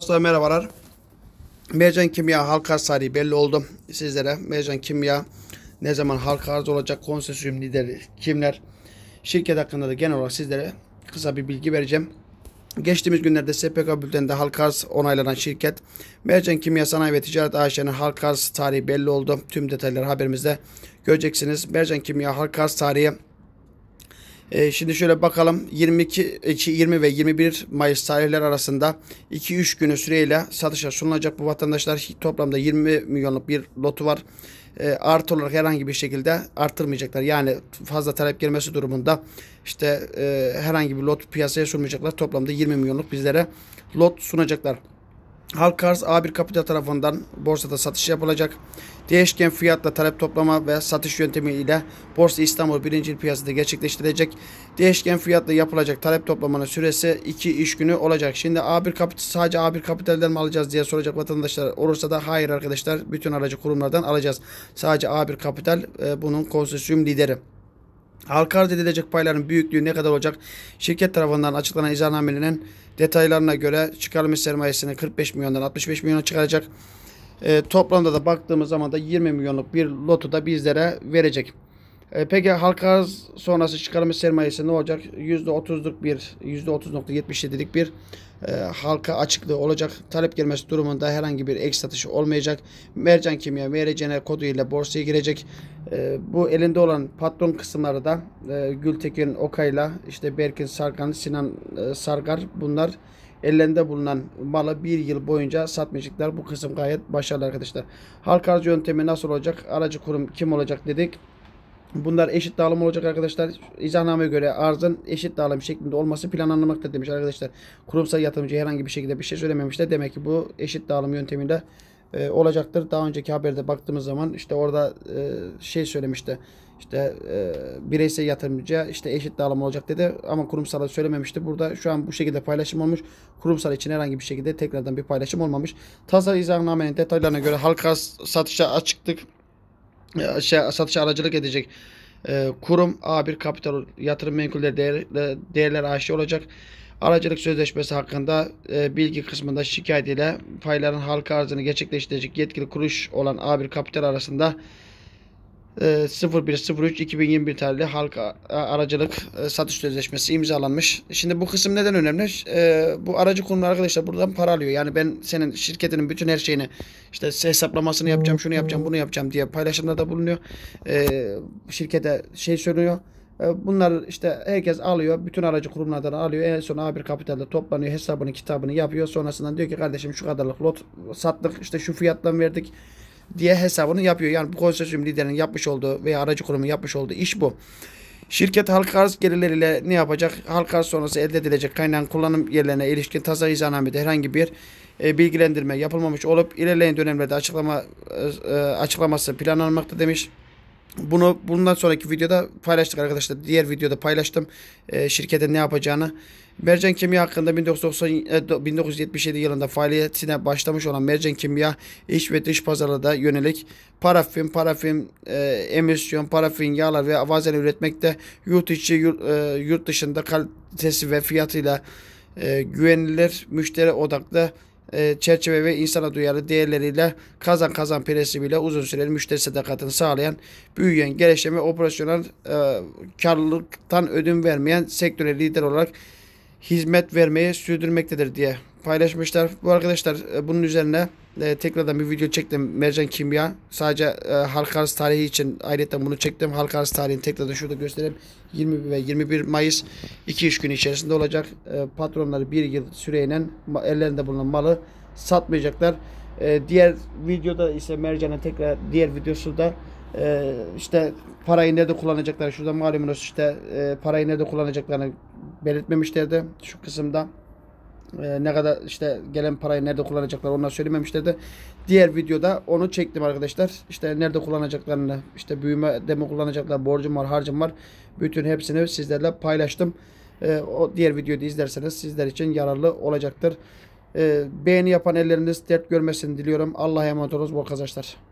Dostlar merhabalar. Mercan Kimya halka arz tarihi belli oldu sizlere. Mercan Kimya ne zaman halka arz olacak konsorsiyum lideri kimler? Şirket hakkında da genel olarak sizlere kısa bir bilgi vereceğim. Geçtiğimiz günlerde SPK bülteninde halka arz onaylanan şirket Mercan Kimya Sanayi ve Ticaret AŞ'nin halka arz tarihi belli oldu. Tüm detayları haberimizde göreceksiniz. Mercan Kimya halka arz tarihi ee, şimdi şöyle bakalım 22, 20 ve 21 Mayıs tarihleri arasında 2-3 günü süreyle satışa sunulacak bu vatandaşlar toplamda 20 milyonluk bir lotu var. E, artı olarak herhangi bir şekilde artırmayacaklar. Yani fazla talep gelmesi durumunda işte e, herhangi bir lot piyasaya sunmayacaklar. Toplamda 20 milyonluk bizlere lot sunacaklar. Halkars A1 Kapital tarafından borsada satış yapılacak. Değişken fiyatla talep toplama ve satış yöntemi ile Borsa İstanbul birinci piyasada gerçekleştirilecek. Değişken fiyatla yapılacak talep toplamanın süresi 2 iş günü olacak. Şimdi A1 Kapital sadece A1 Kapital'den mi alacağız diye soracak vatandaşlar olursa da hayır arkadaşlar bütün aracı kurumlardan alacağız. Sadece A1 Kapital e, bunun konsorsiyum lideri. Halka arz edilecek payların büyüklüğü ne kadar olacak? Şirket tarafından açıklanan izahnamenin detaylarına göre çıkarılma sermayesini 45 milyondan 65 milyona çıkaracak. E, toplamda da baktığımız zaman da 20 milyonluk bir lotu da bizlere verecek. E, peki halka sonrası çıkarımı sermayesi ne olacak? %30'luk bir, %30.77'lik bir e, halka açıklığı olacak. Talep gelmesi durumunda herhangi bir ek satışı olmayacak. Mercan Kimya, MRCN kodu ile borsaya girecek. E, bu elinde olan patron kısımları da e, Gültekin Okay'la, işte Berkin Sargan, Sinan e, Sargar bunlar ellerinde bulunan malı bir yıl boyunca satmayacaklar. Bu kısım gayet başarılı arkadaşlar. Halka arz yöntemi nasıl olacak? Aracı kurum kim olacak dedik. Bunlar eşit dağılım olacak arkadaşlar. İzahnameye göre arzın eşit dağılım şeklinde olması planlanmakta demiş arkadaşlar. Kurumsal yatırımcı herhangi bir şekilde bir şey söylememişler. Demek ki bu eşit dağılım yönteminde e, olacaktır. Daha önceki haberde baktığımız zaman işte orada e, şey söylemişti. İşte e, bireysel yatırımcıya işte eşit dağılım olacak dedi ama kurumsala söylememişti. Burada şu an bu şekilde paylaşım olmuş. Kurumsal için herhangi bir şekilde tekrardan bir paylaşım olmamış. Tasarı izahnamenin detaylarına göre halka satışa açıktık. E, şey, satışa aracılık edecek e, kurum A1 Kapital Yatırım Menkulleri değer, e, Değerler AŞ olacak. Aracılık sözleşmesi hakkında e, bilgi kısmında şikayet ile payların halka arzını gerçekleştirecek yetkili kuruş olan A1 Kapital arasında 01.03.2021 ee, tarihli halk aracılık e, satış sözleşmesi imzalanmış. Şimdi bu kısım neden önemli? Ee, bu aracı kurum arkadaşlar buradan para alıyor. Yani ben senin şirketinin bütün her şeyini işte hesaplamasını yapacağım, şunu yapacağım, bunu yapacağım diye paylaşımlarda bulunuyor. Ee, şirkete şey söylüyor. Bunlar işte herkes alıyor. Bütün aracı kurumlardan alıyor. En son A1 Kapital'de toplanıyor. Hesabını kitabını yapıyor. Sonrasında diyor ki kardeşim şu kadarlık lot sattık. işte şu fiyattan verdik diye hesabını yapıyor. Yani bu konsorsiyum liderinin yapmış olduğu veya aracı kurumun yapmış olduğu iş bu. Şirket halka arz gelirleriyle ne yapacak? Halka arz sonrası elde edilecek kaynağın kullanım yerlerine ilişkin tasarı izahnamede herhangi bir e, bilgilendirme yapılmamış olup ilerleyen dönemlerde açıklama e, e, açıklaması planlanmakta demiş. Bunu bundan sonraki videoda paylaştık arkadaşlar. Diğer videoda paylaştım. E, şirketin ne yapacağını Mercan Kimya hakkında 1990, 1977 e, yılında faaliyetine başlamış olan Mercan Kimya iç ve dış pazarlarda yönelik parafin, parafin e, emisyon, parafin yağlar ve vazel üretmekte yurt içi, yurt, e, yurt dışında kalitesi ve fiyatıyla e, güvenilir müşteri odaklı e, çerçeve ve insana duyarlı değerleriyle kazan kazan prensibiyle uzun süreli müşteri sadakatini sağlayan, büyüyen, gelişen ve operasyonel e, karlılıktan ödün vermeyen sektöre lider olarak hizmet vermeyi sürdürmektedir diye paylaşmışlar. Bu arkadaşlar e, bunun üzerine e, tekrardan bir video çektim. Mercan Kimya. Sadece e, halk arz tarihi için ayrıca bunu çektim. Halk arz tarihini tekrardan şurada göstereyim. 20 ve 21 Mayıs 2-3 gün içerisinde olacak. E, patronları bir yıl süreyle ellerinde bulunan malı satmayacaklar. E, diğer videoda ise Mercan'ın tekrar diğer videosu da e, işte parayı nerede kullanacaklar. Şurada malumunuz işte e, parayı nerede kullanacaklarını belirtmemişlerdi şu kısımda. Ee, ne kadar işte gelen parayı nerede kullanacaklar onlar söylememişlerdi. Diğer videoda onu çektim arkadaşlar. İşte nerede kullanacaklarını, işte büyüme demo kullanacaklar, borcum var, harcım var. Bütün hepsini sizlerle paylaştım. Ee, o diğer videoyu da izlerseniz sizler için yararlı olacaktır. Ee, beğeni yapan elleriniz dert görmesini diliyorum. Allah'a emanet olun bu arkadaşlar.